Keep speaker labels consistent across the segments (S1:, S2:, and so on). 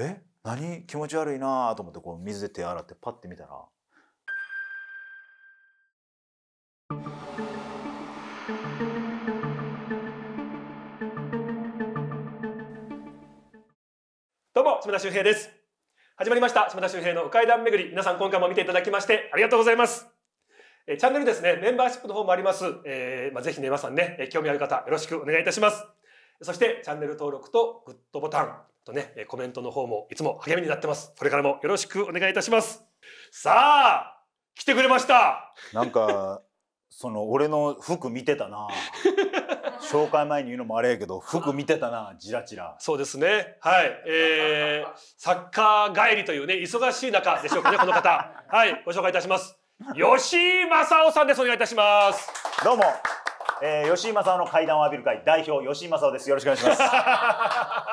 S1: え何気持ち悪いなと思ってこう水で手洗ってパッて見たら
S2: どうも島田秀平です始まりました島田秀平の怪談巡り皆さん今回も見ていただきましてありがとうございますえチャンネルですねメンバーシップの方もあります、えー、まあ、ぜひね皆さんね興味ある方よろしくお願いいたしますそしてチャンネル登録とグッドボタンとね、コメントの方もいつも励みになってます。これからもよろしくお願いいたします。さあ、来てくれました。
S1: なんか、その俺の服見てたな。紹介前に言うのもあれやけど服見てたなジラチラ。
S2: そうですねはいえー、サッカー帰りというね忙しい中でしょうかねこの方はいご紹介いたします吉井正夫さんですお願いいたしますどうも
S1: えー、吉井正夫の階
S2: 段を浴びる会代表吉井正夫です。よろしくお願いします。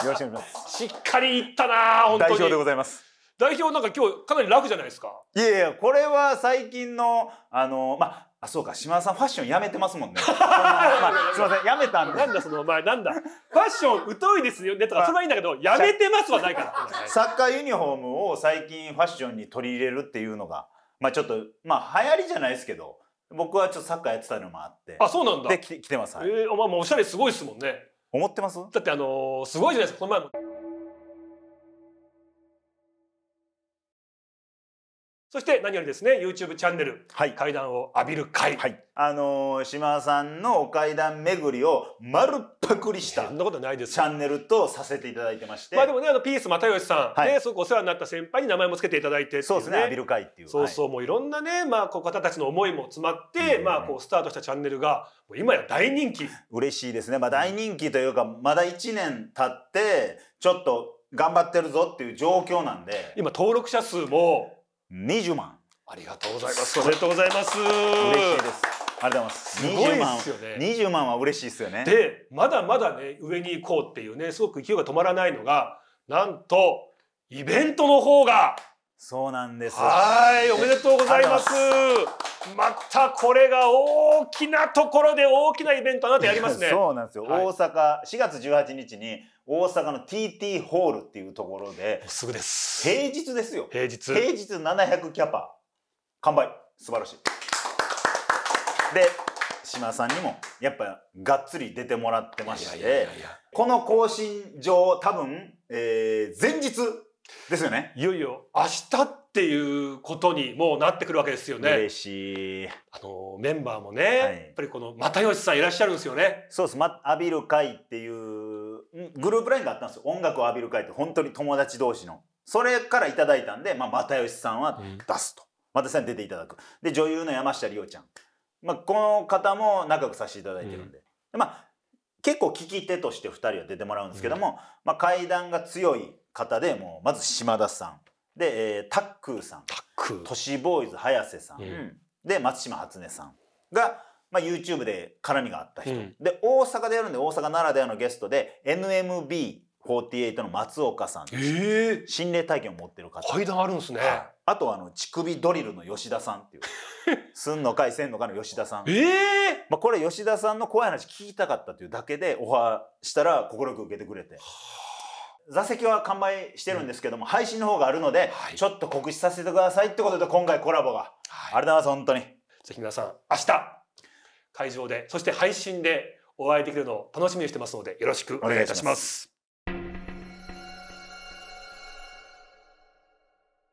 S2: よろしくお願いします。しっかりいったな本当に。代表でございます。代表なんか今日かなり楽じゃないですか。
S1: いやいやこれは最近のあのまあ。あそうか島田さんファッションやめてますもんね。ま
S2: あ、すみませんやめたんで。
S1: なんだそのお前なんだ。ファッション疎いで
S2: すよねとかそれはいいんだけどやめてますはないから。サ
S1: ッカーユニフォームを最近ファッションに取り入れるっていうのがまあちょっとま
S2: あ流行りじゃないですけど。僕はちょっとサッカーやってたのもあってあそうなんだで来てます、はい、えー、前もおしゃれすごいですもんね思ってますだってあのー、すごいじゃないですかこの前も。そして何よりですね YouTube チャ
S1: ンネル、はい、階段を浴びる会、はい、あのー、島さんのお階段巡りを丸パクリしたそんなことないですチャンネルとさせていただいてまして
S2: まあでもねあのピース又吉さん、はい、ねすごくお世話になった先輩に名前も付けていただいて、ね、そうですね浴びる会っていうそうそう、はい、もういろんなねまあこう方たちの思いも詰まって、まあこうスタートしたチャンネルが今や大人気嬉
S1: しいですねまあ大人気というか、うん、まだ1年経ってちょっと頑張ってるぞっていう状況なんで今登録者数も二十
S2: 万ありがとうございますおめでと
S1: うございます嬉しいで
S2: すありがとうござ
S1: いますすごいですよね二十万は嬉しいですよね
S2: でまだまだね上に行こうっていうねすごく勢いが止まらないのがなんとイベントの方が
S1: そうなんですはいおめでとうございます
S2: またこれが大きなところで大きなイベントあなたやりますね そうなんですよ、はい、大
S1: 阪4月18日に大阪の TT ホールっていうところで。すぐです。平日ですよ。平日。平日700キャパ。完売。素晴らしい。で、島さんにもやっぱがっつり
S2: 出てもらってまして
S1: この更新上多分、えー、前日
S2: ですよねいよいよ明日っていうことにもうなってくるわけですよね嬉しいあのメンバーもね、はい、やっぱりこの又吉さんいらっしゃるんですよねそうで
S1: す、ま、浴びる会っていうグループラインがあったんですよ音楽を浴びる会って本当に友達同士のそれからいただいたんで、まあ、又吉さんは出すと、うん、又吉さん出ていただくで女優の山下リオちゃん、まあ、この方も仲良くさせていただいてるんで、うん、まあ結構聞き手として2人は出てもらうんですけども、うん、まあ、階段が強い方でもうまず島田さんで、えー、タックーさんタックー都市ボーイズ早瀬さん、で松島初音さんがまあ、YouTube で絡みがあった人、うん、で大阪でやるんで大阪ならではのゲストで NMB48 の松岡さん、えー、心霊体験を持ってる方階段あるんですね、はい、あとあの乳首ドリルの吉田さんっていう すんのかいせんのかの吉田さんええー、まあ、これ吉田さんの怖い話聞きたかったというだけでオファーしたら快く受けてくれて。座席は完売してるんですけども、うん、配信の方があるので、はい、ちょっと告知させてくださいってことで今回コラボが、はい、ありがとうござい
S2: ます本当にぜひ皆さん明日会場で、そして配信でお会いできるのを楽しみにしてますので、よろしくお願いいたします。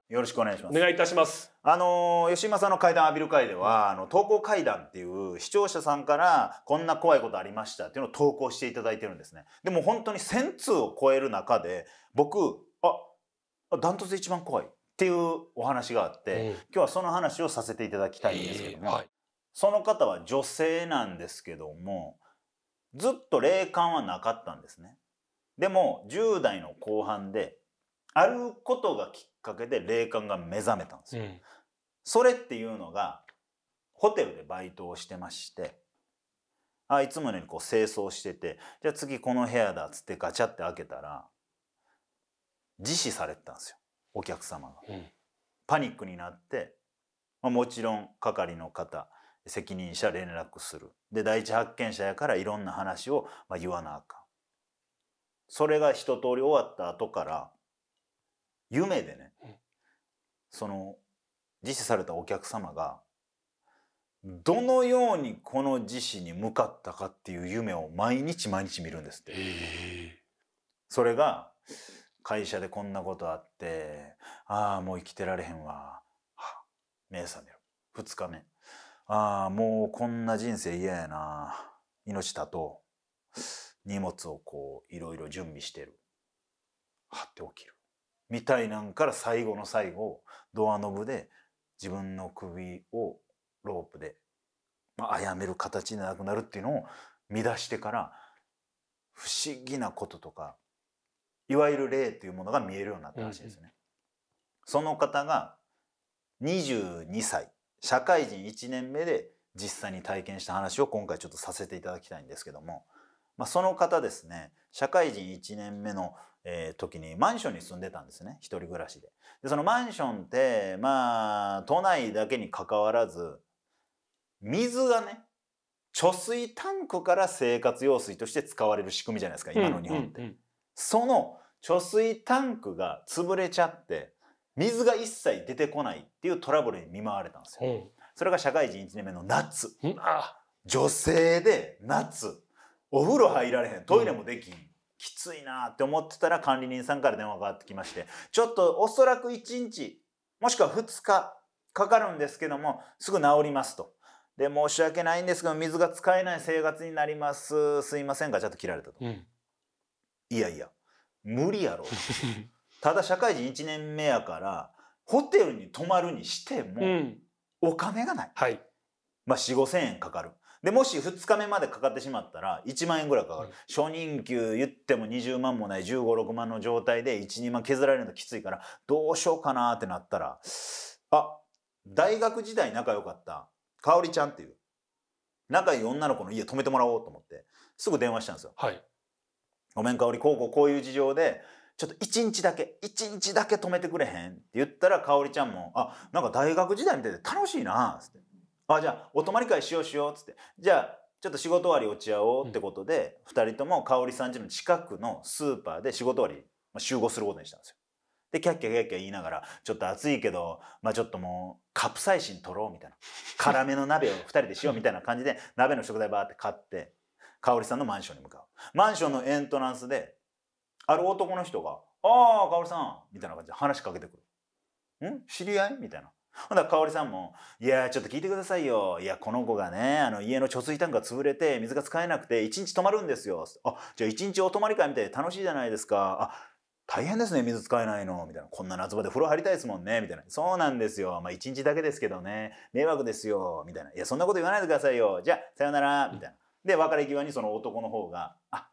S1: よろしくお願いします。お願いいたし
S2: ます。あの吉間さんの会
S1: 談浴びる会では、あの投稿会談っていう視聴者さんからこんな怖いことありましたっていうのを投稿していただいてるんですね。でも本当に千通を超える中で、僕あダントツで一番怖いっていうお話があって、うん、今日はその話をさせていただきたいんですけども、えーはい、その方は女性なんですけどもずっと霊感はなかったんですね。でも10代の後半であることがきっかけで霊感が目覚めたんですよ。うん、それっていうのがホテルでバイトをしてましてあいつものようにこう清掃しててじゃあ次この部屋だっつってガチャって開けたら自死されてたんですよお客様が。うん、パニックになって、まあ、もちろん係の方責任者連絡するで第一発見者やからいろんな話をまあ言わなあかんそれが一通り終わった後から夢でね、その自死されたお客様がどのようにこの自死に向かったかっていう夢を毎日毎日見るんですって。それが会社でこんなことあってああもう生きてられへんわ目覚める2日目ああもうこんな人生嫌やな命だと荷物をこういろいろ準備してる貼って起きるみたいなんから最後の最後ドアノブで自分の首をロープでまあやめる形でなくなるっていうのを乱してから不思議なこととかいわゆる霊というものが見えるようになったらしいですね。うん、その方が22歳社会人1年目で実際に体験した話を今回ちょっとさせていただきたいんですけども、まあ、その方ですね社会人1年目の、え時にマンションに住んでたんですね一人暮らしででそのマンションってまあ都内だけにかかわらず水がね貯水タンクから生活用水として使われる仕組みじゃないですか今の日本って。その貯水タンクが潰れちゃって水が一切出てこないっていうトラブルに見舞われたんですよ。うん、それが社会人1年目の夏。女性で夏。お風呂入られへん。トイレもできん。うん、きついなって思ってたら管理人さんから電話がかかってきまして、ちょっとおそらく1日、もしくは2日かかるんですけども、すぐ治りますと。で、申し訳ないんですけど、水が使えない生活になります。すいませんが、ちょっと切られたと。うん、いやいや、無理やろ。ただ社会人1年目やからホテルに泊まるにしても、お金がない、はい、まあ4 5千円かかるでもし2日目までかかってしまったら1万円ぐらいかかる、初任給言っても20万もない1 5 6万の状態で12万削られるのきついからどうしようかなってなったらあ大学時代仲良かったかおりちゃんっていう仲いい女の子の家泊めてもらおうと思ってすぐ電話したんですよ。はい、ごめんかおりこうこうこういう事情でちょっと一日だけ、一日だけ止めてくれへんって言ったら、かおりちゃんも、あ、なんか大学時代みたいで楽しいなっつって。あ、じゃあ、お泊まり会しようしようっつって。じゃあ、ちょっと仕事終わり落ち合おうってことで、うん、2人ともかおりさん家の近くのスーパーで仕事終わり、まあ、集合することにしたんですよ。で、キャッキャキャッキャ言いながら、ちょっと暑いけど、まあちょっともう、カプサイシン取ろうみたいな。辛めの鍋を2人でしようみたいな感じで、鍋の食材バーって買って、香織さんのマンションに向かう。マンションのエントランスで、ある男の人が「ああかおりさん」みたいな感じで話しかけてくる「ん知り合い?」みたいな。ほんだらかおりさんも「いやちょっと聞いてくださいよいやこの子がねあの家の貯水タンクが潰れて水が使えなくて一日泊まるんですよ」あじゃあ一日お泊まり会みたいで楽しいじゃないですか」あ大変ですね水使えないの」みたいな「こんな夏場で風呂入りたいですもんね」みたいな「そうなんですよまあ一日だけですけどね迷惑ですよ」みたいな「いやそんなこと言わないでくださいよじゃあさよなら」みたいな。で別れ際にその男の方が「あ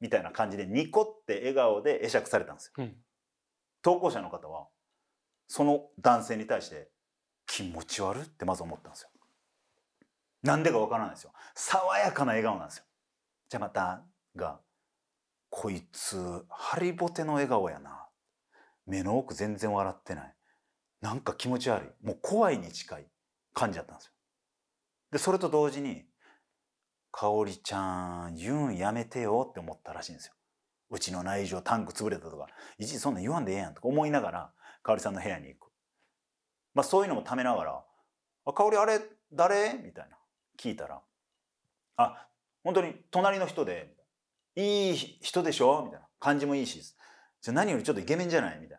S1: みたいな感じでニコって笑顔で会釈されたんですよ、うん、投稿者の方はその男性に対して気持ち悪ってまず思ったんですよなんでかわからないですよ爽やかな笑顔なんですよじゃあまたがこいつハリボテの笑顔やな目の奥全然笑ってないなんか気持ち悪いもう怖いに近い感じだったんですよでそれと同時に香織ちゃん、ユンやめてよって思ったらしいんですよ。うちの内情タンク潰れたとか、一時そんな言わんでええやんとか思いながら、香りさんの部屋に行く。まあそういうのもためながら、あ、香り、あれ、誰みたいな。聞いたら、あ、本当に隣の人で、いい人でしょみたいな。感じもいいし。じゃ何よりちょっとイケメンじゃないみたいな。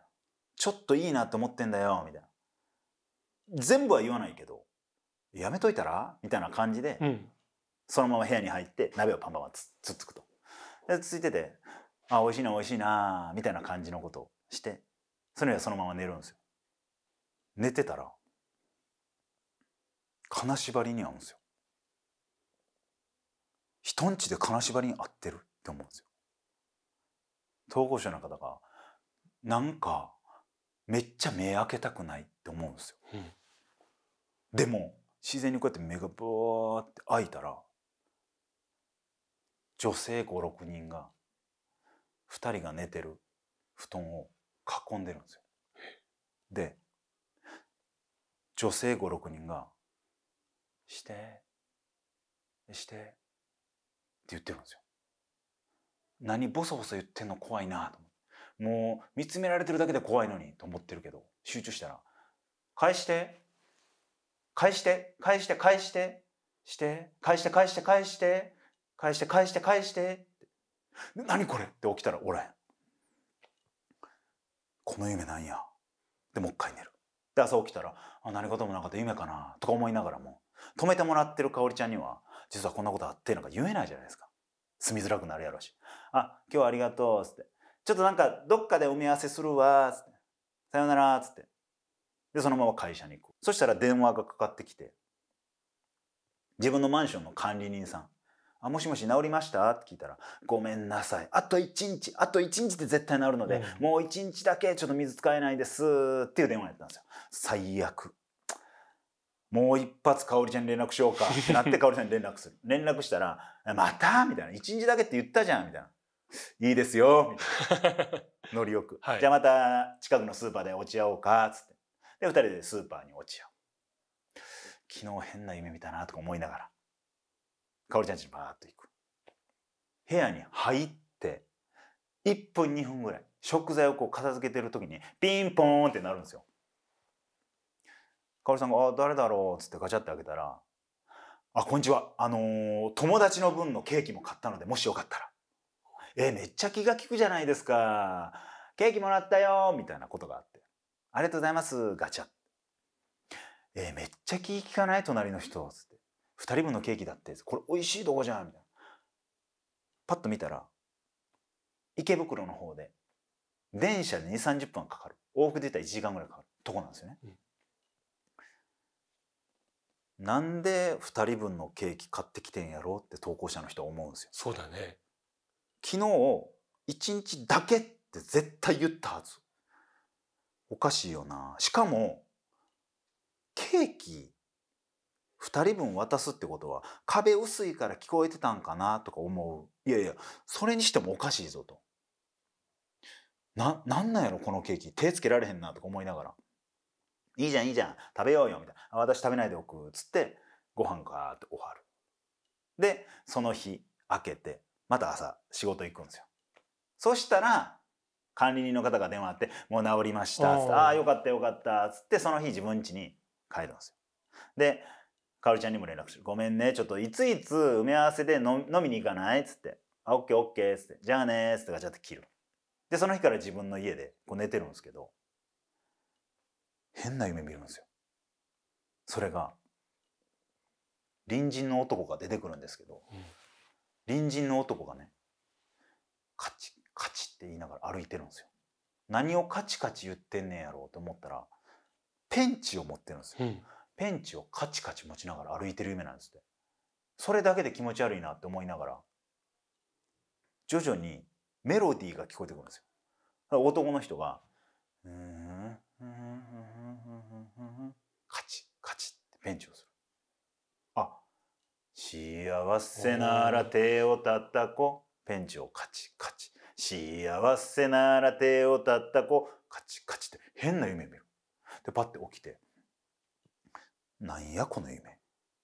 S1: ちょっといいなって思ってんだよ。みたいな。全部は言わないけど、やめといたらみたいな感じで、うん、そのまま部屋に入って鍋をパンパンつつっつくと。で続いてて「あ美味しいな美味しいな」みたいな感じのことをしてその日はそのまま寝るんですよ。寝てたら金縛りに合うんですよ。人んちで金縛りに合ってるって思うんですよ。投稿者の方がなんかめっちゃ目開けたくないって思うんですよ。うん、でも自然にこうやって目がブワーって開いたら女性56人が2人が寝てる布団を囲んでるんですよ。で女性56人が「してして」って言ってるんですよ。何ボソボソ言ってんの怖いなと思ってもう見つめられてるだけで怖いのにと思ってるけど集中したら「返して返して返して返してして返して返して返して返して」返して返して返して何これって起きたらおらへんこの夢なんやでもう一回寝るで朝起きたらあ何事もなかった夢かなとか思いながらも止めてもらってる香織ちゃんには実はこんなことあってなんか言えないじゃないですか住みづらくなるやろし「あ今日はありがとう」っつって「ちょっとなんかどっかでお見合わせするわ」っつって「さよなら」っつってでそのまま会社に行くそしたら電話がかかってきて自分のマンションの管理人さんあ、もしもし治りましたって聞いたら、ごめんなさい。あと一日、あと一日って絶対治るので、うん、もう一日だけちょっと水使えないですっていう電話やったんですよ。最悪。もう一発かおりちゃんに連絡しようかってなってかおりちゃんに連絡する。連絡したら、またみたいな。一日だけって言ったじゃんみたいな。いいですよみたいな。ノリよく。はい、じゃあまた近くのスーパーで落ち合おうかつって。で、2人でスーパーに落ち合う。昨日変な夢見たなとか思いながら。おりちゃんちにバーッと行く部屋に入って1分2分ぐらい食材をこう片付けてる時にピンポーンってなるんですよ。おりさんが「あ誰だろう?」っつってガチャって開けたら「あこんにちはあのー、友達の分のケーキも買ったのでもしよかったら」えー「めっちゃ気が利くじゃないですかケーキもらったよ」みたいなことがあって「ありがとうございますガチャ」えー「めっちゃ気利かない隣の人」つって。2人分のケーキだってこれ美味しいとこじゃんみたいなパッと見たら池袋の方で電車で2 3 0分かかる往復で言ったら1時間ぐらいかかるとこなんですよね、うん、なんで2人分のケーキ買ってきてんやろうって投稿者の人は思うんですよそうだね昨日1日だけって絶対言ったはずおかしいよなしかもケーキ2人分渡すってことは壁薄いから聞こえてたんかなとか思ういやいやそれにしてもおかしいぞとななんなんやろこのケーキ手つけられへんなとか思いながらいいじゃんいいじゃん食べようよみたいな私食べないでおくっつってご飯かーって終わるでその日開けてまた朝仕事行くんですよそしたら管理人の方が電話あって「もう治りました」っつって「ああよかったよかった」っつってその日自分家に帰るんですよでかおりちゃんにも連絡する。ごめんね、ちょっといついつ埋め合わせで飲みに行かないっつって。あ、オッケーオッケーっつって。じゃあねーっつってガチャって切る。で、その日から自分の家でこう寝てるんですけど、変な夢見るんですよ。それが、隣人の男が出てくるんですけど、うん、隣人の男がね、カチカチって言いながら歩いてるんですよ。何をカチカチ言ってんねんやろうと思ったら、ペンチを持ってるんですよ。うんペンチをカチカチ持ちながら歩いてる夢なんですってそれだけで気持ち悪いなって思いながら徐々にメロディーが聞こえてくるんですよ男の人が「うんカチカチ」ってペンチをするあ幸せなら手をたたこペンチをカチカチ幸せなら手をたたこカチカチって変な夢見るでパッて起きて「なんやこの夢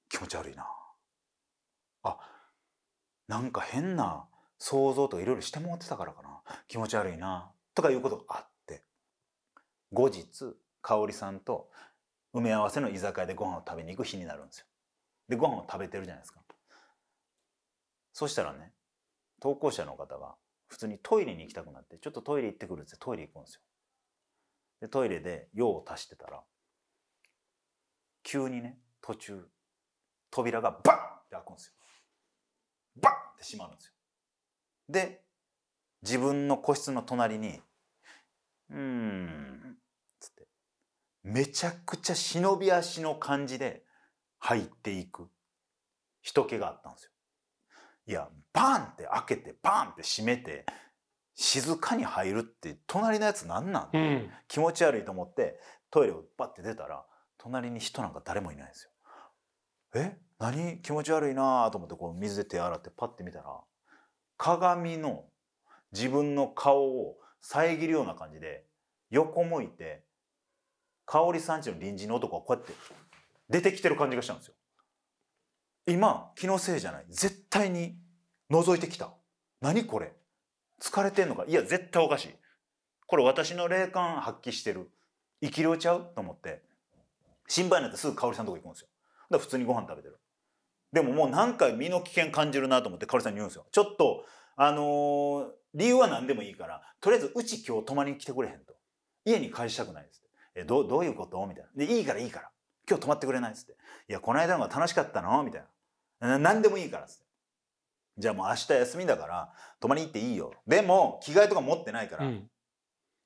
S1: 気持ち悪いなあなんか変な想像とかいろいろしてもらってたからかな気持ち悪いなとかいうことがあって後日香織さんと埋め合わせの居酒屋でご飯を食べに行く日になるんですよ。でご飯を食べてるじゃないですか。そしたらね投稿者の方が普通にトイレに行きたくなってちょっとトイレ行ってくるってトイレ行くんですよ。でトイレで用を足してたら急にね途中扉がバンって開くんですよ。バンって閉まるんですよ。で自分の個室の隣に「うーん」つってめちゃくちゃ忍び足の感じで入っていく人気があったんですよ。いやバンって開けてバンって閉めて静かに入るって隣のやつなんなん、うん、気持ち悪いと思ってトイレをバッて出たら隣に人なんか誰もいないんですよ。え何気持ち悪いなと思ってこう水で手洗ってパッて見たら鏡の自分の顔を遮るような感じで横向いて香織さんちの隣人の男がこうやって出てきてる感じがしたんですよ。今気のせいじゃない絶対に覗いてきた何これ疲れてんのかいや絶対おかしいこれ私の霊感発揮してる生きるちゃうと思って心配になってすぐ香織さんのとこ行くんですよで普通にご飯食べてるでももう何回身の危険感じるなと思って香織さんに言うんですよちょっとあのー、理由は何でもいいからとりあえずうち今日泊まりに来てくれへんと家に帰したくないですえどどういうことみたいなでいいからいいから今日泊まってくれないっつっていやこの間のが楽しかったのみたいな何でもいいからっつってじゃあもう明日休みだから泊まりに行っていいよでも着替えとか持ってないから、うん、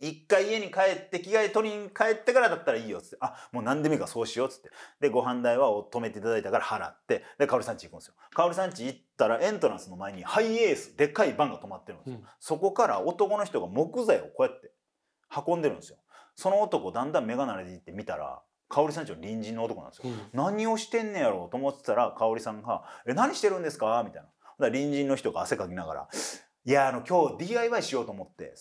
S1: 一回家に帰って着替え取りに帰ってからだったらいいよっつって、あ、もう何でもいいからそうしようっつって。で、ご飯代は止めていただいたから払って、で、かおりさん家行くんですよ。かおりさん家行ったらエントランスの前にハイエース、でっかいバンが止まってるんですよ。うん、そこから男の人が木材をこうやって運んでるんですよ。その男だんだん眼鏡でいって見たら、おりさんちの隣人の男なんですよ、うん、何をしてんねやろうと思ってたらおりさんが「え何してるんですか?」みたいな隣人の人が汗かきながら「いやあの今日 DIY しようと思って」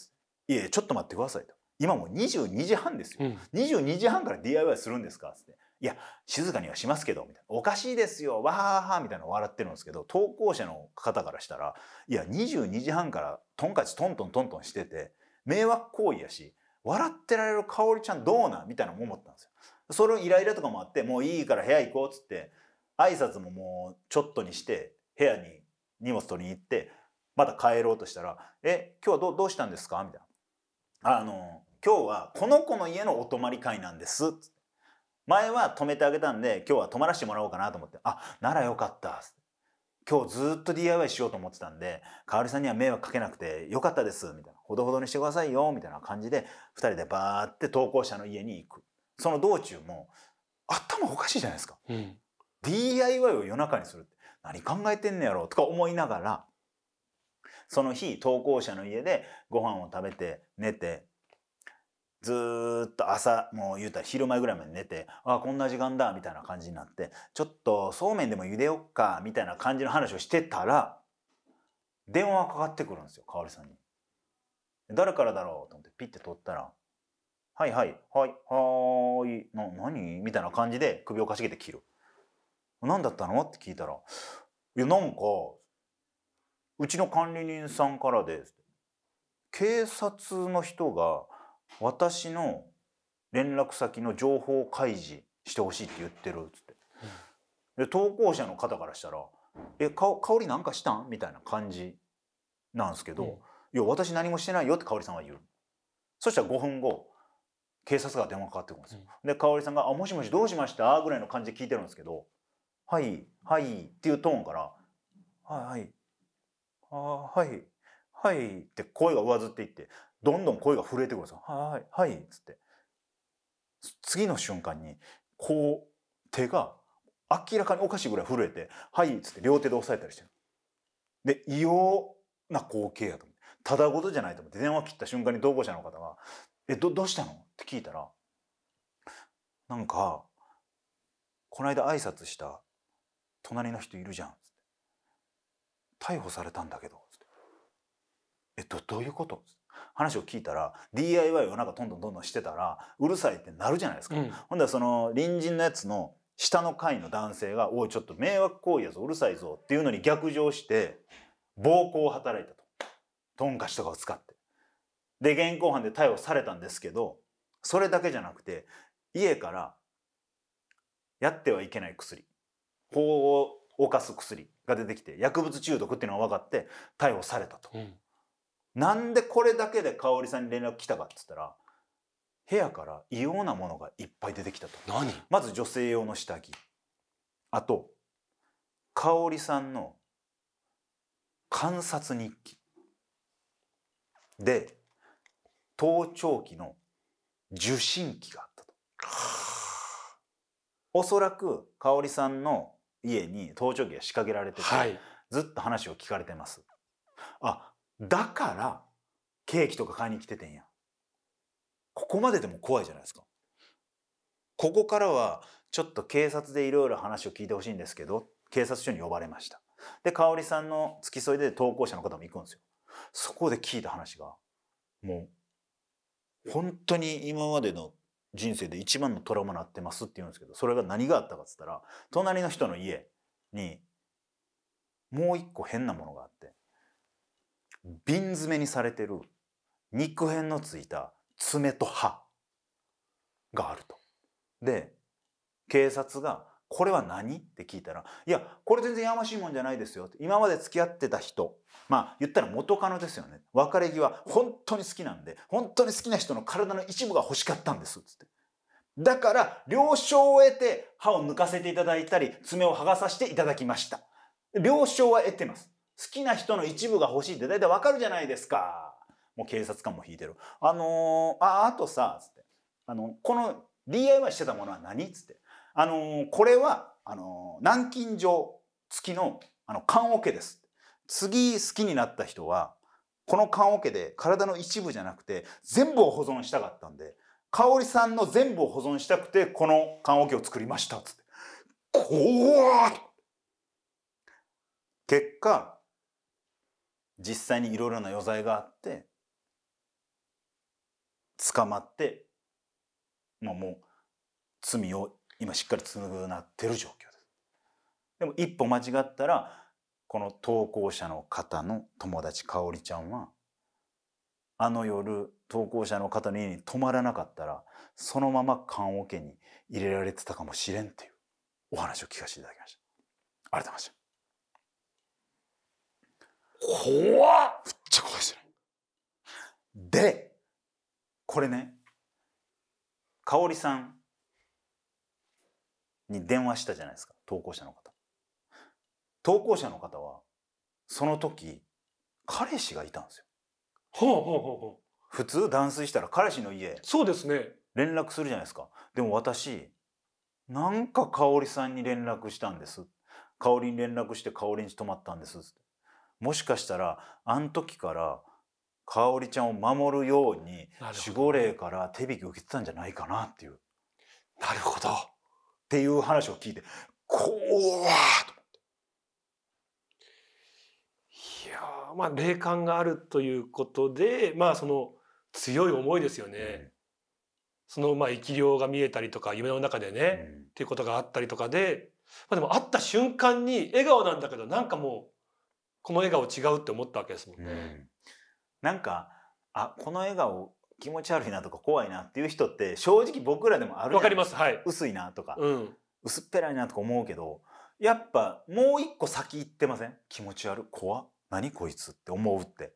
S1: いやちょっと待ってくださいと。今もう22時半ですよ。うん、22時半から DIY するんですかつって。いや、静かにはしますけど、みたいな。おかしいですよ、わははは、みたいな笑ってるんですけど、投稿者の方からしたら、いや、22時半からトンカチトントントントンしてて、迷惑行為やし、笑ってられる香りちゃんどうなみたいなのも思ったんですよ。それをイライラとかもあって、もういいから部屋行こうっつって、挨拶ももうちょっとにして、部屋に荷物取りに行って、また帰ろうとしたら、え、今日はどどうしたんですかみたいな。あの今日はこの子の家のお泊まり会なんです前は泊めてあげたんで今日は泊まらせてもらおうかなと思ってあならよかった今日ずっと DIY しようと思ってたんでかおりさんには迷惑かけなくてよかったですみたいなほどほどにしてくださいよみたいな感じで2人でバーって投稿者の家に行くその道中も頭おかしいじゃないですか、うん、DIY を夜中にするって何考えてんねやろとか思いながらその日投稿者の家でご飯を食べて寝てずっと朝もう言うたら昼前ぐらいまで寝てあこんな時間だみたいな感じになってちょっとそうめんでも茹でよっかみたいな感じの話をしてたら電話かかってくるんですよかおりさんに。誰からだろうと思ってピッて取ったら「はいはいはいはいな何?」みたいな感じで首をかしげて切る。何だったのって聞いたら「いやなんかうちの管理人さんからです。警察の人が私の連絡先の情報開示してほしいって言ってるっつって、で投稿者の方からしたら「えか香りなんかしたん?」みたいな感じなんですけど「いや私何もしてないよ」って香りさんは言うそしたら5分後警察が電話かかってくるんですよ、うん、で香織さんがあ「もしもしどうしました?」ぐらいの感じで聞いてるんですけど「はいはい」っていうトーンから「はいはいあはい。はいって声が上ずっていってどんどん声が震えてくるんですよ。はいはいっつって次の瞬間にこう手が明らかにおかしいぐらい震えて「はい」っつって両手で押さえたりしてる。で異様な光景やと思ってただごとじゃないと思って電話切った瞬間に同行者の方が「えどどうしたの?」って聞いたらなんか「この間挨拶した隣の人いるじゃん」逮捕されたんだけど」えっと、どういうこと話を聞いたら DIY をなんかどんどんどんどんしてたらうるさいってなるじゃないですか、うん、ほんでその隣人のやつの下の階の男性が「おいちょっと迷惑行為やぞうるさいぞ」っていうのに逆上して暴行を働いたとトンカチとかを使ってで現行犯で逮捕されたんですけどそれだけじゃなくて家からやってはいけない薬法を犯す薬が出てきて薬物中毒っていうのが分かって逮捕されたと、うん、なんでこれだけで香織さんに連絡来たかっつったら部屋から異様なものがいっぱい出てきたとまず女性用の下着あと香織さんの観察日記で盗聴器の受信機があったと。おそらく香織さんの家に盗聴器が仕掛けられてて、はい、ずっと話を聞かれてます。あだからケーキとか買いに来ててんや。ここまででも怖いじゃないですか。ここからはちょっと警察でいろいろ話を聞いてほしいんですけど警察署に呼ばれました。で香織さんの付き添いで投稿者の方も行くんですよ。そこで聞いた話がもう本当に今までの人生で一番のトラウマになってますって言うんですけどそれが何があったかっつったら隣の人の家にもう一個変なものがあって瓶詰めにされてる肉片のついた爪と歯があると。で警察がこれは何って聞いたら「いやこれ全然やましいもんじゃないですよ」今まで付き合ってた人まあ言ったら元カノですよね別れ際本当に好きなんで本当に好きな人の体の一部が欲しかったんですっつってだから了承を得て歯を抜かせていただいたり爪を剥がさせていただきました了承は得てます好きな人の一部が欲しいって大体わかるじゃないですかもう警察官も引いてるあのー、ああとさつってあのこの DIY してたものは何つってあのこれはあの南京錠付きのあの缶オケです次好きになった人はこの缶オケで体の一部じゃなくて全部を保存したかったんで香織さんの全部を保存したくてこの缶オケを作りましたっつって怖っ結果実際にいろいろな余罪があって捕まって、まあ、もう罪を今しっかりつなってる状況です。でも一歩間違ったらこの投稿者の方の友達かおりちゃんはあの夜投稿者の方の家に泊まらなかったらそのまま棺桶に入れられてたかもしれんっていうお話を聞かせていただきました。ありがとうございました。怖っめっちゃ怖いでこれねかおりさんに電話したじゃないですか投稿者の方投稿者の方はその時彼氏がいたんですよほうほう普通断水したら彼氏の家そうですね連絡するじゃないですかでも私なんか香織さんに連絡したんです香織に連絡して香織に泊まったんですもしかしたらあの時から香織ちゃんを守るように守護霊から手引き受けてたんじゃないかなっていうなるほどっていう話を聞いて怖っと思っ
S2: ていやまあ霊感があるということでまあその強い思いですよね。うん、そのまあ生き量が見えたりとか夢の中でね、うん、っていうことがあったりとかで、まあ、でも会った瞬間に笑顔なんだけどなんかもうこの笑顔違うって思ったわけです
S1: もんね。うん、なんかあこの笑顔気持ち悪いなとか怖いなっていう人って正直僕らでもあるわかります、はい、薄いなとか、うん、薄っぺらいなとか思うけどやっぱもう一個先行ってません気持ち悪い怖何こいつって思うって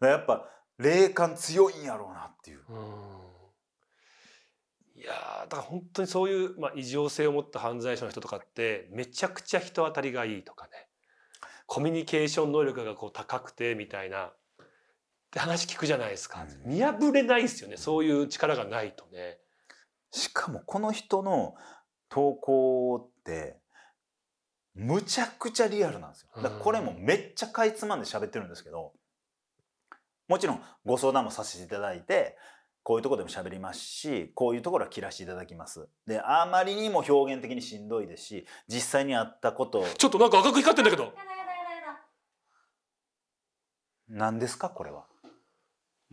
S2: やっぱ霊感強いんやろう
S1: なっていう。う
S2: いやだから本当にそういう、まあ、異常性を持った犯罪者の人とかってめちゃくちゃ人当たりがいいとかねコミュニケーション能力がこう高くてみたいなって話聞くじゃないですか、うん、見破れないですよねそういう力がないとね。
S1: しかもこの人の投稿ってむちゃくちゃリアルなんですよ。だこれもめっちゃかいつまんで喋ってるんですけどもちろんご相談もさせていただいてこういうとこでも喋りますしこういうところは切らしていただきますであまりにも表現的にしんどいですし実際にあったこと
S2: ちょっとなんか赤く光ってんだけど
S1: 何ですかこれは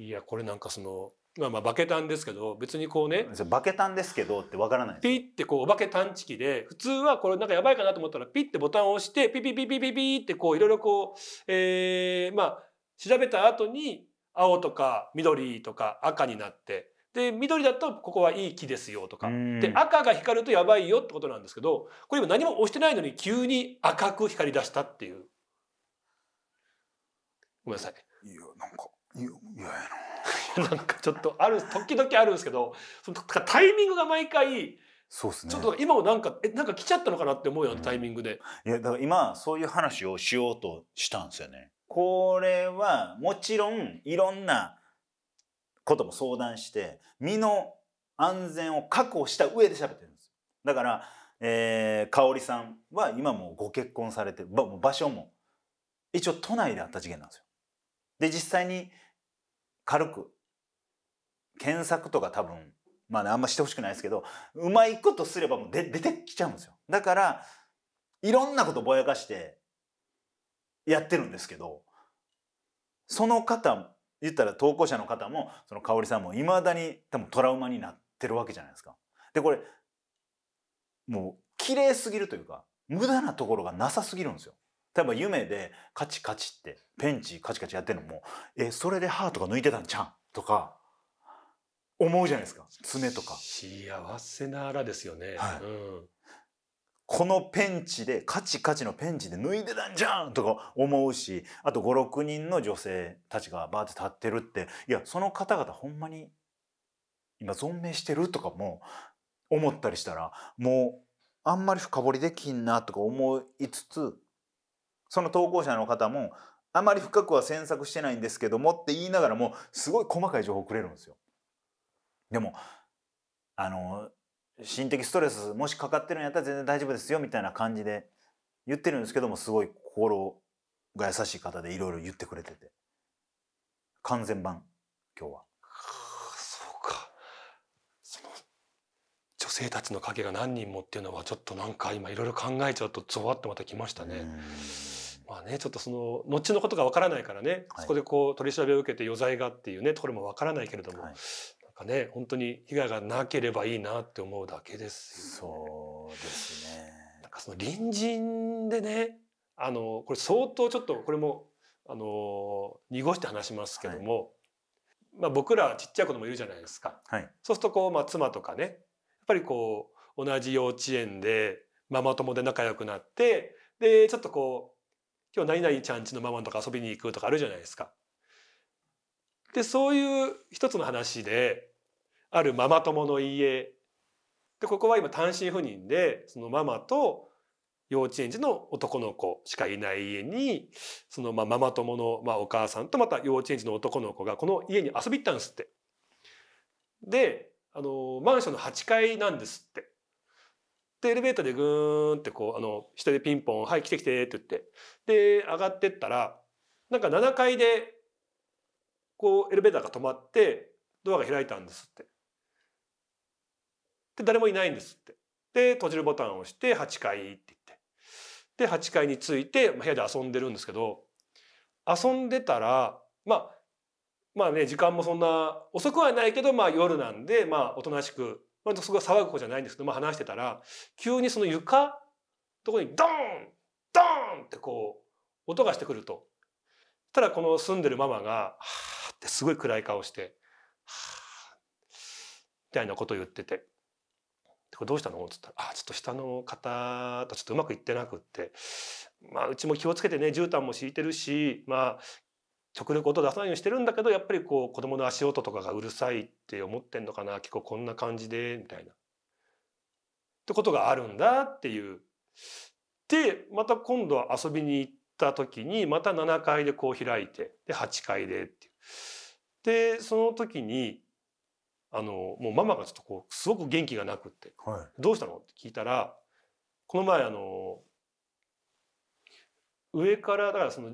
S1: いやこれなんかその
S2: まあまあバケタンですけど別にこうねバケタンですけどってわからないピッてこうお化け探知機で普通はこれなんかやばいかなと思ったらピッてボタンを押してピピピピピピってこういろいろこうえまあ調べた後に青とか緑とか赤になってで緑だとここはいい木ですよとかで赤が光るとやばいよってことなんですけどこれ今何も押してないのに急に赤く光り出したっていうごめんなさい。いやなんかいやいや なんかちょっとある時々あるんですけどそのタイミングが毎回そうすね、ちょっと今もなんかえなんか来ちゃったのかなって思うようなタイミングで、いやだから今そういう話をしようとしたんですよね
S1: これはもちろんいろんなことも相談して身の安全を確保した上で喋ってるんですだから、えー、香織さんは今もご結婚されて場所も一応都内であった事件なんですよで実際に軽く検索とか多分まあねあんましてほしくないですけどうまいことすればもう出てきちゃうんですよだからいろんなことぼやかしてやってるんですけどその方言ったら投稿者の方もその香織さんもいまだに多分トラウマになってるわけじゃないですか。でこれもう綺麗すぎるというか無駄なところがなさすぎるんですよ。例えば夢でカチカチってペンチカチカチやってるのもえそれで歯とか抜いてたんちゃんとか思うじゃないですか爪とか幸せなあらですよね、はい、うん、このペンチでカチカチのペンチで抜いてたんじゃんとか思うしあと56人の女性たちがバーって立ってるっていやその方々ほんまに今存命してるとかも思ったりしたらもうあんまり深掘りできんなとか思いつつその投稿者の方もあまり深くは詮索してないんですけどもって言いながらもすごい細かい情報くれるんですよ。でもあの心的ストレスもしかかってるんやったら全然大丈夫ですよみたいな感じで言ってるんですけどもすごい心が優しい方でいろいろ言ってく
S2: れてて完全版今日は。生たちの影が何人もっていうのはちょっとなんか今いろいろ考えちゃうとゾワッとまた来ましたね。まあね、ちょっとその後のことがわからないからね、はい、そこでこう取り調べを受けて余罪がっていうねところもわからないけれども、はい、なんかね本当に被害がなければいいなって思うだけですよ、ね、そうですね。なんかその隣人でねあのこれ相当ちょっとこれもあの濁して話しますけども、はい、まあ、僕らちっちゃい子供いるじゃないですか、はい、そうするとこう、まあ、妻とかねぱりこう同じ幼稚園でママ友で仲良くなってでちょっとこう今日何々ちゃんちのママとか遊びに行くとかあるじゃないですか。でそういう一つの話であるママ友の家でここは今単身赴任でそのママと幼稚園児の男の子しかいない家にそのまあママ友のまあお母さんとまた幼稚園児の男の子がこの家に遊び行ったんですって。であのマンションの8階なんですって。でエレベーターでグーンってこうあの下でピンポン「はい来て来て」って言ってで上がってったらなんか7階でこうエレベーターが止まってドアが開いたんですって。で誰もいないんですって。で閉じるボタンを押して8階って言ってで8階に着いて、まあ、部屋で遊んでるんですけど遊んでたらまあまあね時間もそんな遅くはないけど、まあ、夜なんで、まあ、おとなしく、まあ、そこが騒ぐ子じゃないんですけど、まあ、話してたら急にその床とこにドーンドーンってこう音がしてくると。たらこの住んでるママが「はあ」ってすごい暗い顔して「はあ」みたいなことを言ってて「これどうしたの?」っつったら「あちょっと下の方とちょっとうまくいってなくってまあうちも気をつけてね絨毯も敷いてるしまあ極力音出さないようにしてるんだけどやっぱりこう子供の足音とかがうるさいって思ってんのかな結構こんな感じでみたいな。ってことがあるんだっていう。でまた今度は遊びに行った時にまた7階でこう開いてで8階でっていう。でその時にあのもうママがちょっとこうすごく元気がなくって、はい、どうしたの?」って聞いたらこの前あの上からだからその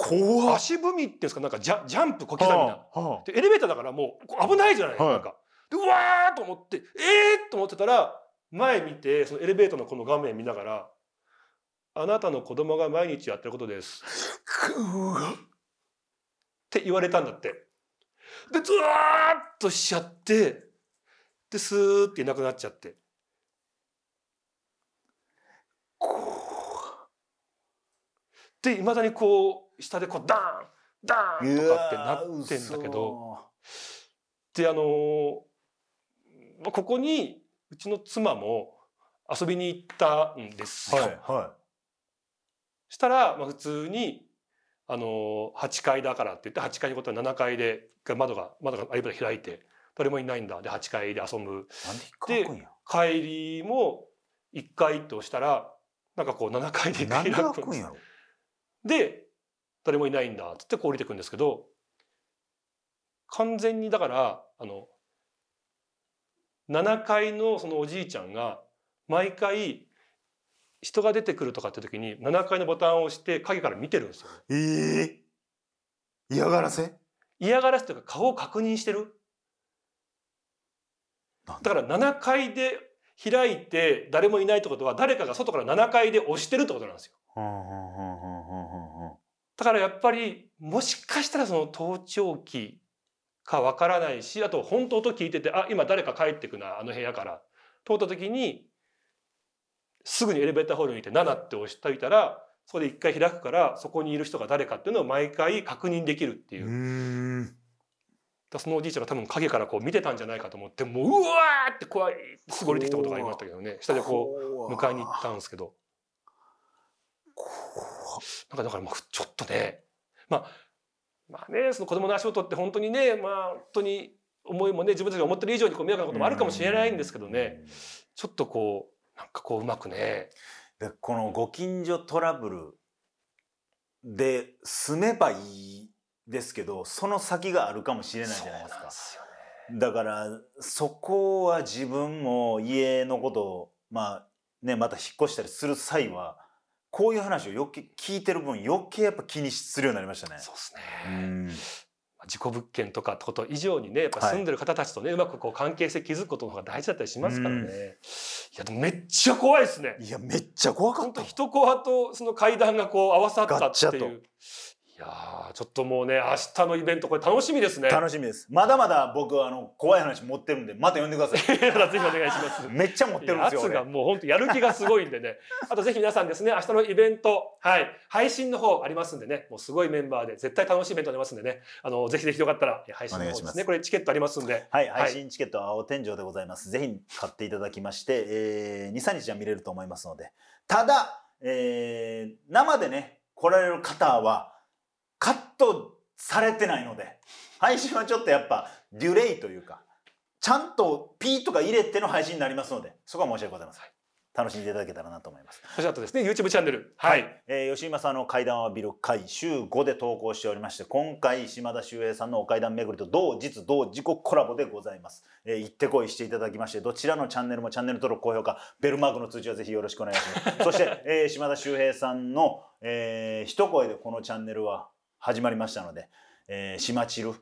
S2: 足踏みっていうんですかなんかジャジャンプ小刻みな、はあはあ、でエレベーターだからもう危ないじゃないですかはい、なんかでうわーと思ってえっー、と思ってたら前見てそのエレベーターのこの画面見ながら「あなたの子供が毎日やってることです」って言われたんだって。でずわーっとしちゃってでスーっていなくなっちゃって。でいまだにこう下でこうダーンダーンとかってなってんだけどであのここにうちの妻も遊びに行ったんですよ。はいはい、したら、まあ、普通にあの8階だからって言って8階にことは7階で窓が窓が開いて誰もいないんだで8階で遊ぶ。で帰りも1階としたらなんかこう7階で開くんです。で誰もいないんだっつってこう降りてくんですけど完全にだからあの7階のそのおじいちゃんが毎回人が出てくるとかって時に7階のボタンを押して影から見てるんですよ。えー、嫌がらせ嫌がらせというか顔を確認してる。だから7階で開いて誰もいないってことは誰かが外から7階で押してるってことなんですよ。はあはあはあだからやっぱりもしかしたらその盗聴器かわからないしあと本当と聞いててあ今誰か帰ってくなあの部屋から通った時にすぐにエレベーターホールにいて「7」って押しといたらそこで一回開くからそこにいる人が誰かっていうのを毎回確認できるっていうだそのおじいちゃんが多分影からこう見てたんじゃないかと思ってもううわーって怖いすごい降てきたことがありましたけどね下でこう迎えに行ったんですけど。なんかだからまあちょっとね、まあ、まあねその子供の足音って本当にね、まあ、本当に思いもね自分たちが思ってる以上にこう迷惑なこともあるかもしれないんですけどね、ちょっとこうなんかこううまくね。でこのご近所トラブル
S1: で住めばいいですけどその先があるかもしれないじゃないですか。すね、だからそこは自分も家のことをまあねまた引っ越したりする際はこういう話をよく聞いてる分余計やっ
S2: ぱ気にするようになりましたね。そうですね。事故物件とかってこと以上にねやっぱ住んでる方たちとね、はい、うまくこう関係性築くことの方が大事だったりしますからね、うん、いやでもめっちゃ怖いですねいやめっちゃ怖かった本当人怖とその階段がこう合わさったっていういやちょっともうね明日のイベントこれ楽しみですね楽しみですまだまだ僕あの怖い話持ってるんでまた呼んでください ぜひお願いしますめっちゃ持ってるんですよがもう本当やる気がすごいんでねあとぜひ皆さんですね明日のイベントはい配信の方ありますんでねもうすごいメンバーで絶対楽しいイベントありますんでねあのぜひぜひよかったら配信の方ですねこれチケットありますんではい、はい、配
S1: 信チケット青天井でございますぜひ買っていただきまして、えー、23日は見れると思いますのでただ、えー、生でね来られる方はカットされてないので、配信はちょっとやっぱデュレイというか、ちゃんとピーとか入れての配信になりますので、そこは申し訳ございません。楽しんでいただけたらなと思います。そしてあとですね、YouTube チャンネル。はい。はい、えー、吉島さんの階段浴びる回週5で投稿しておりまして、今回島田秀平さんのお階段巡りと同日同時刻コラボでございます。えー、行ってこいしていただきまして、どちらのチャンネルもチャンネル登録、高評価、ベルマークの通知はぜひよろしくお願いします。そして、えー、島田秀平さんの、えー、一声でこのチャンネルは始まりましたので、えー、島チル、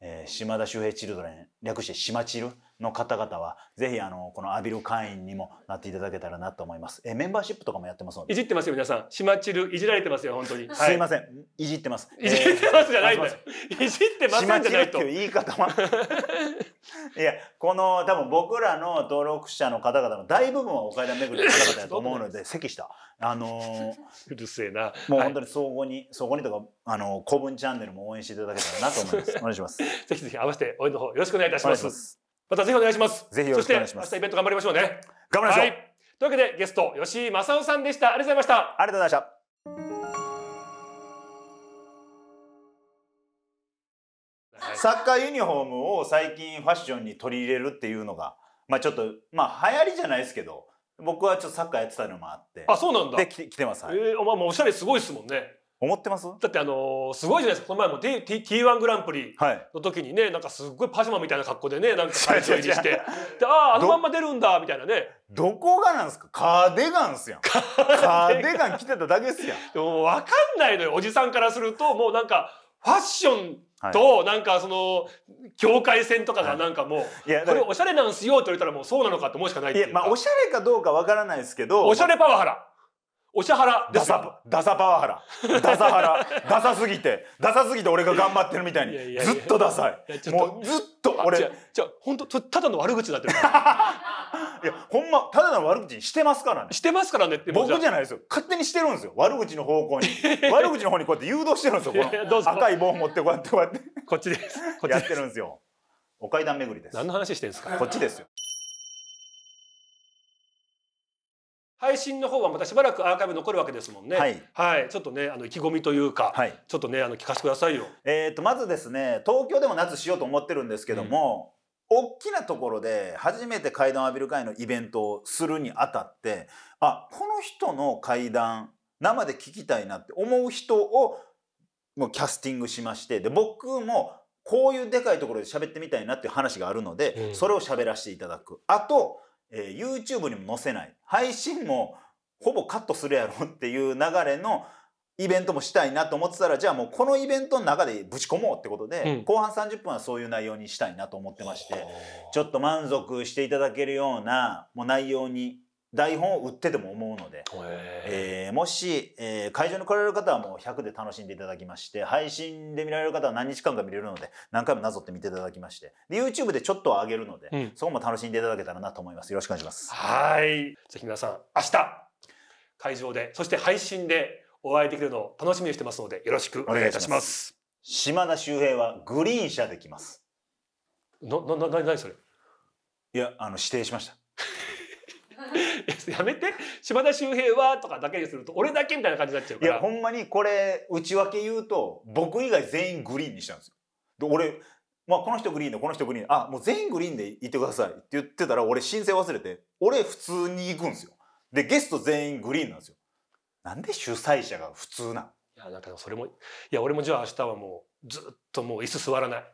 S1: えー、島田秀平チルドレン略して島チルの方々は、ぜひあの、このアビル会員にもなっていただけたらなと思います。え、メンバーシップとかもやってますので。
S2: いじってますよ、皆さん。しまちる、いじられてますよ、本当に。すいません。
S1: いじってます。いじって
S2: ますじゃないんだよ。いじってますじゃないと。いう言い方も。
S1: いや、この、多分僕らの登録者の方々の大部分は岡田めぐりの方々だと思うので、席下。あのうるせえな。もう本当に総合に、総合にとか、あの、古文チャンネルも応援していただけたらなと思います。お願いします。ぜ
S2: ひぜひ合わせて応援の方よろしくお願いいたします。またぜひお願いします。ぜひよろしくお願いします。そして明日イベント頑張りましょうね。頑張りましょう。はい、というわけでゲスト吉井正夫さんでした。ありがとうございました。ありがとうございました。サッカーユニフォームを
S1: 最近ファッションに取り入れるっていうのが、まあちょっと、まあ流行りじゃないですけど、僕
S2: はちょっとサッカーやってたのもあって。あ、そうなんだ。で、来てます。はい、ええー、まあまおしゃれすごいですもんね。思ってますだってあのー、すごいじゃないですかこの前も T T1 グランプリの時にね、なんかすごいパジャマみたいな格好でねなんかサイズ入りして であああのまんま出るんだみたいなねどこがなんですかカーデガンすやんカーデガン着てただけっすやん でも分かんないのよおじさんからするともうなんかファッションと、なんかその境界線とかがなんかもう、い、やこれおしゃれなんすよって言われたらもうそうなのかって思うしかないいや
S1: まあおしゃれかどうかわからないですけどおしゃれパワ
S2: ハラおしゃはらダサ
S1: ダサパワハラダサハラ ダサすぎてダサすぎて俺が頑張ってるみたいにずっとダサいもうずっと
S2: 俺じゃ本当ただの悪口だって いやほんまただの悪口してますからねしてますからねって僕じゃないですよ勝手にしてるんですよ悪口の方向に 悪口の方に
S1: こうやって誘導してるんですよこの赤い棒持ってこうやってこうやってこっちですやってるんですよ
S2: お階段巡りです何の話してんですかこっちですよ配信の方はまたしばらくアーカイブ残るわけですもんね。はい、はい、ちょっとねあの意気込みという
S1: か、はい、ちょっとねあの聞かせてくださいよ。えっ、とまずですね東京でも夏しようと思ってるんですけども、うん、大きなところで初めて怪談を浴びる会のイベントをするにあたってあこの人の怪談生で聞きたいなって思う人をもうキャスティングしましてで僕もこういうでかいところで喋ってみたいなっていう話があるので、うん、それを喋らせていただく。あとえー、YouTube にも載せない、配信もほぼカットするやろっていう流れのイベントもしたいなと思ってたら、じゃあもうこのイベントの中でぶち込もうってことで、うん、後半30分はそういう内容にしたいなと思ってまして、ちょっと満足していただけるようなもう内容に台本を売ってても思うので、えー、もし、えー、会場に来られる方はもう100で楽しんでいただきまして配信で見られる方は何日間か見れるので何回もなぞって見ていただきましてで YouTube でちょっと上げるので、うん、そこも楽しんでいただけたらなと思いますよろしくお願いしますはいぜひ皆
S2: さん明日会場でそして配信でお会いできるのを楽しみにしてますのでよろしくお願いいたします島田周平はグリーン車で来ますな、な、な、な、なそれ
S1: いや、あの指定しました
S2: やめて島田秀平はとかだけにすると俺だけみたいな感じになっちゃうからいや
S1: ほんまにこれ内訳言うと僕以外全員グリーンにしたんですよで俺まあ、この人グリーンでこの人グリーンあもう全員グリーンでいってくださいって言ってたら俺申請忘れて俺普通に行くんですよ
S2: でゲスト全員グリーンなんですよなんで主催者が普通なんいやなんかそれもいや俺もじゃあ明日はもうずっともう椅子座らない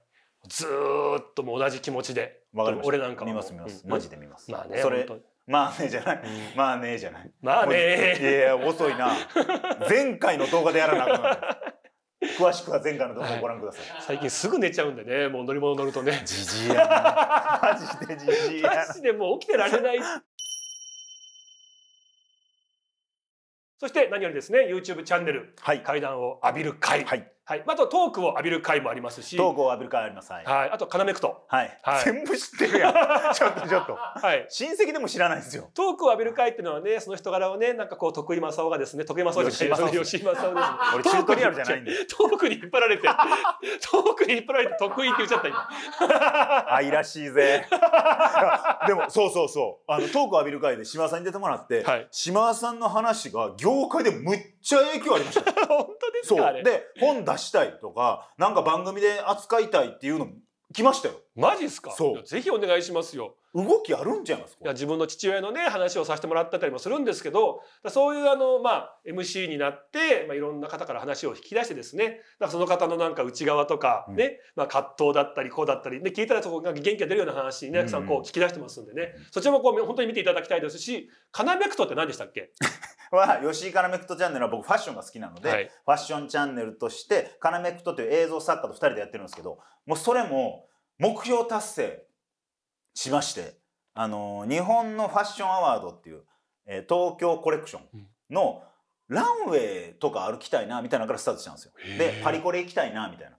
S2: ずっともう同じ気持ちで俺なんかは見ます見ます、うん、マジで見ます、まあね、それまあねじゃない。まあねじゃない。まあねいや遅いな。前回
S1: の動画でやらな
S2: あかん。詳しくは前回の動画をご覧ください、最近すぐ寝ちゃうんでねもう乗り物乗るとねじじいや マジでじじいやマジでもう起きてられないそして何よりですね YouTube チャンネル、はい、階段を浴びる会、はいはい、あとトークを浴びる回もありますしトークを浴びる回ありますはい、はい、あと要くとはい、はい、全部知ってるやん ちょっとちょっと、はい、親戚でも知らないですよトークを浴びる回っていうのはねその人柄をねなんかこう徳井正雄がですね徳井正雄じゃない吉井正雄です、ね、俺中古リアルじゃないんで トークに引っ張られてトークに引っ張られて徳井って言っちゃった今
S1: 愛らしいぜでもそうそうそうあのトークを浴びる回で島田さんに出てもらって、はい、島田さんの話が業界でむっちゃ影響ありました 本当ですかそうで本出したいとかなんか番組で扱いたいっていうの来ましたよマ
S2: ジっすかそうぜひお願いしますよ動きあるんじゃないですかいや自分の父親のね話をさせてもらったりもするんですけどそういうあの、まあ、MC になって、まあ、いろんな方から話を引き出してですねその方のなんか内側とかね、うん、まあ、葛藤だったりこうだったりで聞いたらそこが元気が出るような話にね、さんこう聞き出してますんでね、うん、そちらもこう本当に見ていただきたいですし「カナメクト」って何でしたっけ
S1: は吉井カナメクトチャンネルは僕ファッションが好きなので、はい、ファッションチャンネルとしてカナメクトという映像作家と2人でやってるんですけどもうそれも。目標達成しましてあの日本のファッションアワードっていう、えー、東京コレクションのランウェイとか歩きたいなみたいなからスタートしたんですよ。でパリコレ行きたいなみたいな。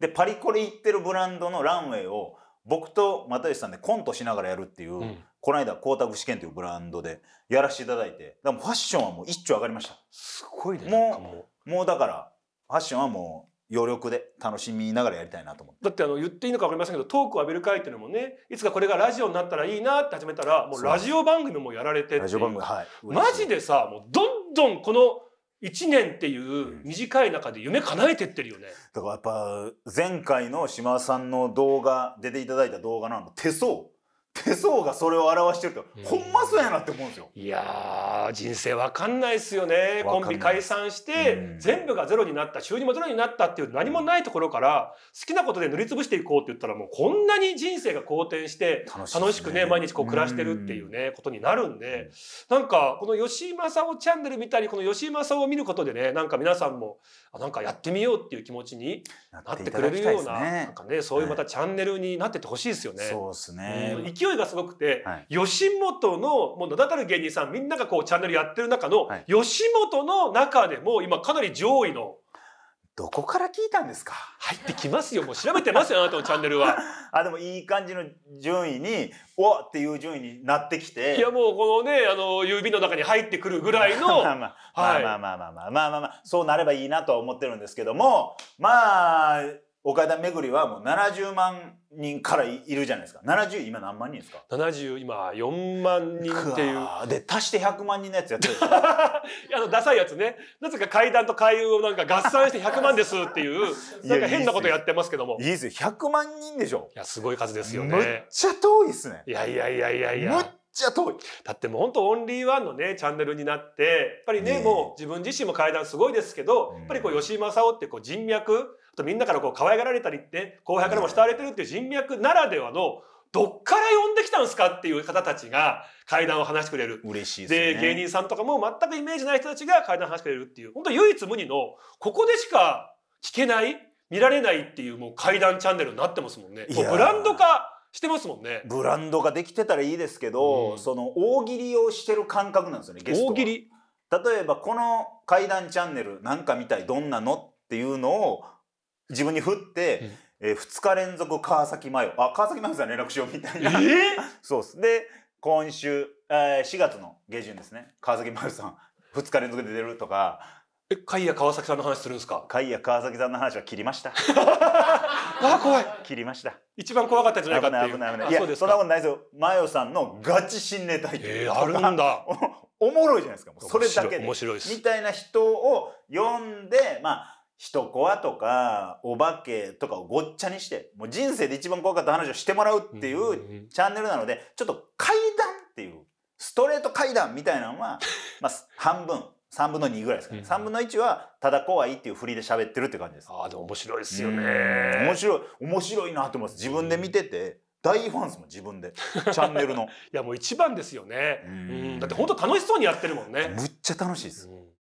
S1: でパリコレ行ってるブランドのランウェイを僕と又吉さんでコントしながらやるっていう、うん、この間光沢試験というブランドでやらせていただいてだからファッションはもう一丁上がりました
S2: すごいねも
S1: うもうだからファッションはも余力で楽しみながらやりたいなと思っ
S2: てだってあの言っていいのか分かりませんけどトークを浴びる会っていうのもねいつかこれがラジオになったらいいなって始めたらもうラジオ番組もやられてラジオ番組はいマジでさもうどんどんこの1年っていう短い中で夢叶えてってるよね、
S1: だからやっぱ前回の島さんの動画出ていただいた動画なんの手相手相がそれを表してると、うん、ほんまそうやなって思うんですよ。い
S2: や人生わかんないですよね。コンビ解散して、うん、全部がゼロになった、収入もゼロになったっていう何もないところから、好きなことで塗りつぶしていこうって言ったら、もうこんなに人生が好転して、楽しくね、毎日こう暮らしてるっていうね、うん、ことになるんで、なんか、この吉井正夫チャンネルみたいに、この吉井正夫を見ることでね、なんか皆さんも、なんかやってみようっていう気持ちになってくれるような、ね、なんかねそういうまたチャンネルになっててほしいですよね。はい、そうですね、うん、勢いがすごくて、はい、吉本のもう名だたる芸人さんみんながこうチャンネルやってる中の、はい、吉本の中でも今かなり上位のどこから聞いたんですか入ってきますよもう調べてますよあなたのチャンネルは あでもい
S1: い感じの順位におっていう順位になってきていやもうこのねあの郵
S2: 便の中に入ってくるぐらいの まあ、まあまあまあまあま
S1: あまあまあまあそうなればいいなとは思ってるんですけどもまあ岡田巡りはもう70万人からい
S2: るじゃないですか70今何万人ですか70今4万人っていうで足して100万人のやつやってる あのダサいやつねなぜか階段と開運をなんか合算して100万ですっていうなんか変なことやってますけどもいいですよ100万人でしょいやすごい数ですよねめっちゃ遠いですねいやいやいやいやいやむっちゃ遠いだってもう本当オンリーワンのねチャンネルになってやっぱりね、ね、もう自分自身も階段すごいですけどやっぱりこう吉井正夫ってこう人脈とみんなからこう可愛がられたりって、後輩からも慕われてるっていう人脈ならではの、どっから呼んできたんですかっていう方たちが階段を話してくれる。嬉しいで、ね、芸人さんとかも全くイメージない人たちが階段を話してくれるっていう、本当唯一無二の、ここでしか聞けない、見られないっていうもう階段チャンネルになってますもんね。ブランド化してますもんね。ブラン
S1: ドができてたらいいですけど、うん、その大喜利をしてる感覚なんですよね、大喜利例えばこの階段チャンネルなんか見たいどんなのっていうのを自分に振って、うん、えー、2日連続川崎麻世あ川崎麻世さん連絡しようみたいな、えー、そうですで今週、えー、4月の下旬ですね川崎麻世さん2日連続で出るとかえ海谷川崎さんの話するんですか海谷川崎さんの話は切りました あ怖い切りました一番怖かったんじゃないかって危ない危ないいやそんなことないですよマヨさんのガチ心霊体験えー、あるんだおもろいじゃないですかそれだけで面白いすみたいな人を呼んでまあ人コアとかお化けとかをごっちゃにしてもう人生で一番怖かった話をしてもらうっていうチャンネルなのでちょっと怪談っていうストレート怪談みたいなのは、まあ、半分3分の2ぐらいですかね、3分の1はただ怖いっていうふりで喋ってるって感じですああでも面白いですよね面白い面白いなと思います自分で見てて
S2: 大ファンですもん自分でチャンネルの いやもう一番ですよねだって本当楽しそうにやってるもんねむっちゃ楽しいです、うん